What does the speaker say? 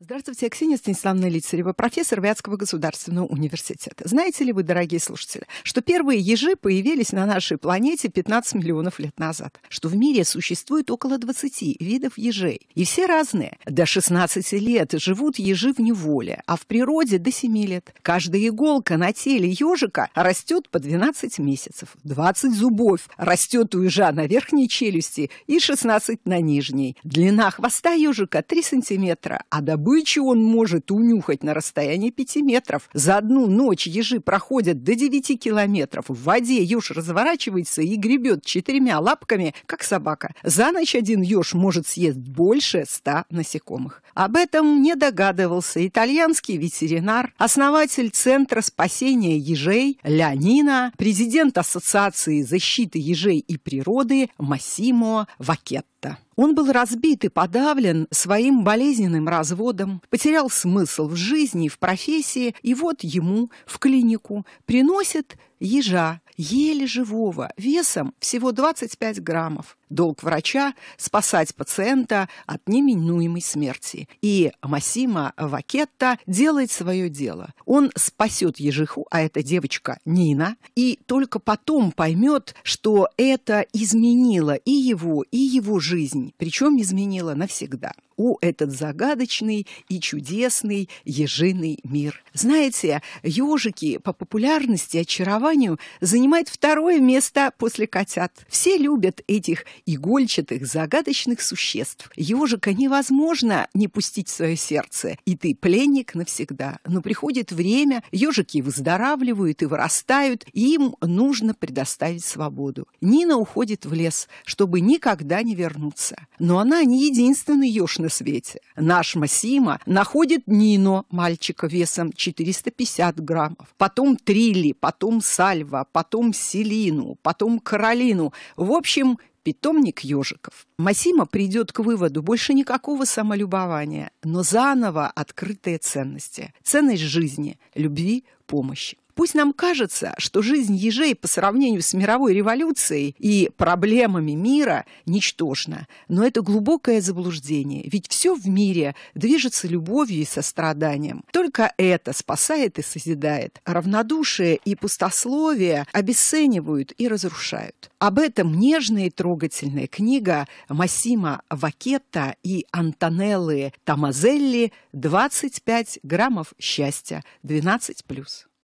Здравствуйте, я Ксения Станиславовна Лицарева, профессор Вятского государственного университета. Знаете ли вы, дорогие слушатели, что первые ежи появились на нашей планете 15 миллионов лет назад? Что в мире существует около 20 видов ежей. И все разные. До 16 лет живут ежи в неволе, а в природе до 7 лет. Каждая иголка на теле ежика растет по 12 месяцев. 20 зубов растет у ежа на верхней челюсти и 16 на нижней. Длина хвоста ежика 3 сантиметра, а до добычу он может унюхать на расстоянии пяти метров. За одну ночь ежи проходят до девяти километров. В воде еж разворачивается и гребет четырьмя лапками, как собака. За ночь один еж может съесть больше ста насекомых. Об этом не догадывался итальянский ветеринар, основатель Центра спасения ежей Леонина, президент Ассоциации защиты ежей и природы Массимо Вакетто. Отто. Он был разбит и подавлен своим болезненным разводом, потерял смысл в жизни и в профессии, и вот ему в клинику приносят ежа, еле живого, весом всего 25 граммов долг врача спасать пациента от неминуемой смерти. И Массимо Вакетта делает свое дело. Он спасет ежиху, а это девочка Нина, и только потом поймет, что это изменило и его, и его жизнь, причем изменило навсегда у этот загадочный и чудесный ежиный мир. Знаете, ежики по популярности и очарованию занимают второе место после котят. Все любят этих игольчатых, загадочных существ. Ежика невозможно не пустить в свое сердце, и ты пленник навсегда. Но приходит время, ежики выздоравливают и вырастают, и им нужно предоставить свободу. Нина уходит в лес, чтобы никогда не вернуться. Но она не единственный еж на на свете. Наш Массима находит Нино, мальчика весом 450 граммов, потом Трилли, потом Сальва, потом Селину, потом Каролину. В общем, питомник ежиков. Масима придет к выводу больше никакого самолюбования, но заново открытые ценности. Ценность жизни, любви, помощи. Пусть нам кажется, что жизнь ежей по сравнению с мировой революцией и проблемами мира ничтожна, но это глубокое заблуждение, ведь все в мире движется любовью и состраданием. Только это спасает и созидает. Равнодушие и пустословие обесценивают и разрушают. Об этом нежная и трогательная книга Массима Вакетта и Антонеллы Тамазелли «25 граммов счастья 12+.»